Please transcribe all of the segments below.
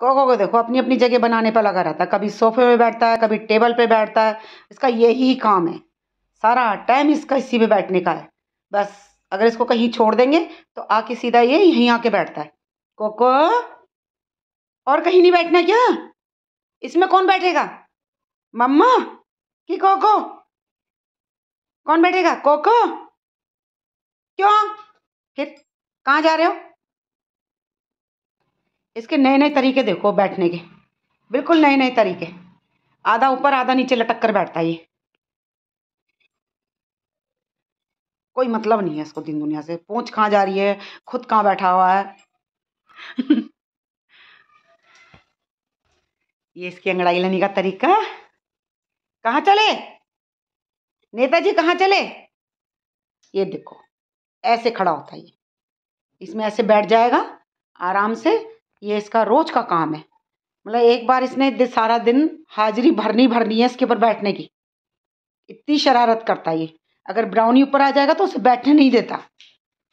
cocoa को देखो अपनी अपनी जगह बनाने पर लगा रहता है कभी सोफे पे बैठता है कभी टेबल पे बैठता है इसका यही काम है सारा टाइम इसका इसी पे बैठने का है बस अगर इसको कहीं छोड़ देंगे तो आके सीधा ये यहीं आके बैठता है कोको और कहीं नहीं बैठना क्या इसमें कौन बैठेगा मम्मा कि कोको कौन बैठेगा कोको क्यों फिर कहाँ जा रहे हो इसके नए नए तरीके देखो बैठने के बिल्कुल नए नए तरीके आधा ऊपर आधा नीचे लटक कर बैठता है ये कोई मतलब नहीं है इसको दिन दुनिया से पूछ कहाँ जा रही है खुद कहाँ बैठा हुआ है ये इसकी अंगड़ाई लेने का तरीका कहाँ चले नेताजी कहाँ चले ये देखो ऐसे खड़ा होता है ये इसमें ऐसे बैठ जाएगा आराम से ये इसका रोज का काम है मतलब एक बार इसने सारा दिन हाजिरी भरनी भरनी है इसके ऊपर बैठने की इतनी शरारत करता ये अगर ब्राउनी ऊपर आ जाएगा तो उसे बैठने नहीं देता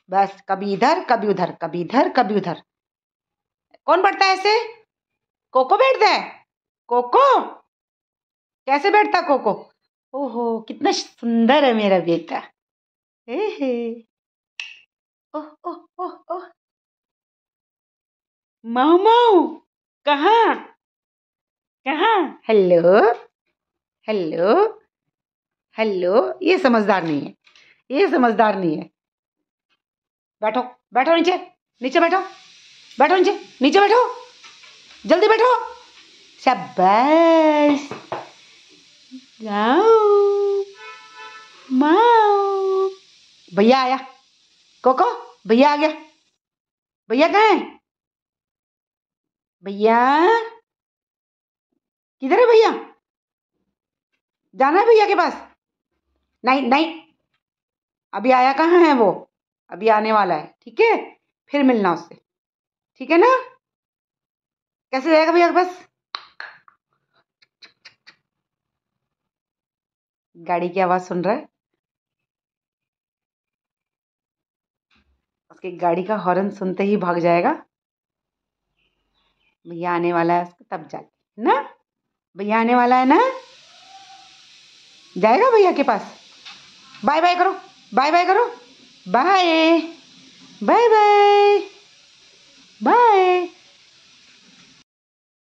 बस कभी इधर कभी उधर कभी इधर कभी उधर कौन बैठता है ऐसे कोको बैठता है कोको कैसे बैठता कोको ओहो कितना सुंदर है मेरा बेटा हे हे ओह ओह ओह ओह मामू कहा कहा हेलो हेलो हेलो ये समझदार नहीं है ये समझदार नहीं है बैठो बैठो नीचे नीचे बैठो बैठो नीचे नीचे बैठो जल्दी बैठो शाबाश भैया आया कोको भैया आ गया भैया कहाँ है भैया किधर है भैया जाना है भैया के पास नहीं नहीं अभी आया कहाँ है वो अभी आने वाला है ठीक है फिर मिलना उससे ठीक है ना कैसे जाएगा भैया के पास गाड़ी की आवाज़ सुन रहा है उसकी गाड़ी का हॉर्न सुनते ही भाग जाएगा भैया आने वाला है उसको तब जाके ना भैया आने वाला है ना जाएगा भैया के पास बाय बाय करो बाय बाय करो बाय बाय बाय